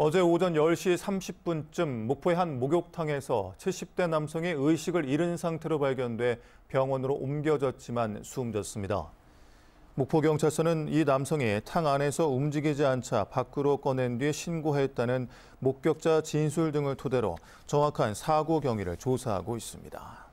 어제 오전 10시 30분쯤 목포의 한 목욕탕에서 70대 남성이 의식을 잃은 상태로 발견돼 병원으로 옮겨졌지만 숨졌습니다. 목포경찰서는 이 남성이 탕 안에서 움직이지 않자 밖으로 꺼낸 뒤 신고했다는 목격자 진술 등을 토대로 정확한 사고 경위를 조사하고 있습니다.